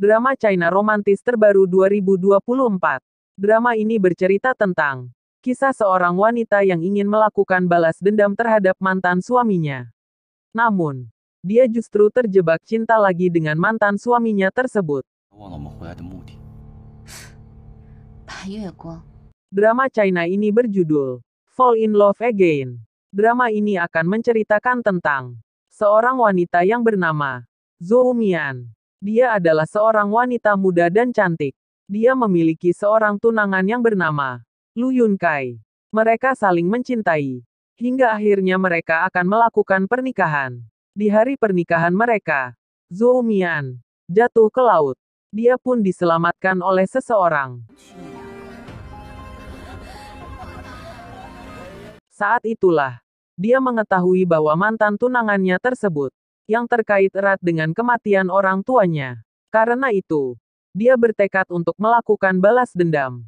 Drama China Romantis terbaru 2024. Drama ini bercerita tentang kisah seorang wanita yang ingin melakukan balas dendam terhadap mantan suaminya. Namun, dia justru terjebak cinta lagi dengan mantan suaminya tersebut. Drama China ini berjudul Fall in Love Again. Drama ini akan menceritakan tentang seorang wanita yang bernama Zhou Mian dia adalah seorang wanita muda dan cantik. Dia memiliki seorang tunangan yang bernama Lu Yun Kai. Mereka saling mencintai. Hingga akhirnya mereka akan melakukan pernikahan. Di hari pernikahan mereka, Zhou Mian jatuh ke laut. Dia pun diselamatkan oleh seseorang. Saat itulah, dia mengetahui bahwa mantan tunangannya tersebut yang terkait erat dengan kematian orang tuanya. Karena itu, dia bertekad untuk melakukan balas dendam.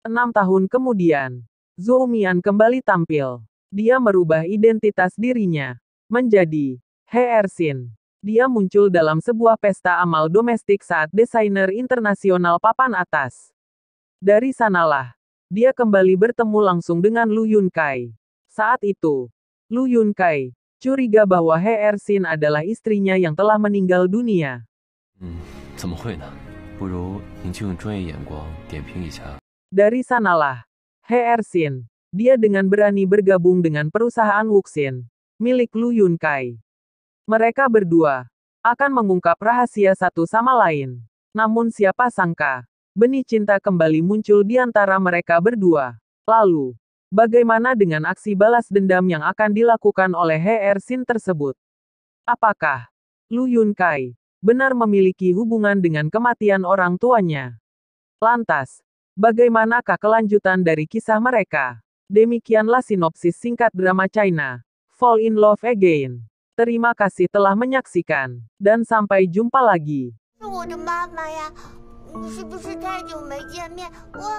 Enam tahun kemudian, Zhou Mian kembali tampil. Dia merubah identitas dirinya menjadi He Ersin. Dia muncul dalam sebuah pesta amal domestik saat desainer internasional papan atas. Dari sanalah, dia kembali bertemu langsung dengan Lu Yun Saat itu, Lu Yun curiga bahwa Heer Sin adalah istrinya yang telah meninggal dunia. Hmm, Dari sanalah, Heer Sin, dia dengan berani bergabung dengan perusahaan Wuxin, milik Lu Yun Kai. Mereka berdua akan mengungkap rahasia satu sama lain. Namun siapa sangka, benih cinta kembali muncul di antara mereka berdua. Lalu, Bagaimana dengan aksi balas dendam yang akan dilakukan oleh Er Sin tersebut? Apakah Lu Yun Kai benar memiliki hubungan dengan kematian orang tuanya? Lantas, bagaimanakah kelanjutan dari kisah mereka? Demikianlah sinopsis singkat drama China, Fall in Love Again. Terima kasih telah menyaksikan, dan sampai jumpa lagi.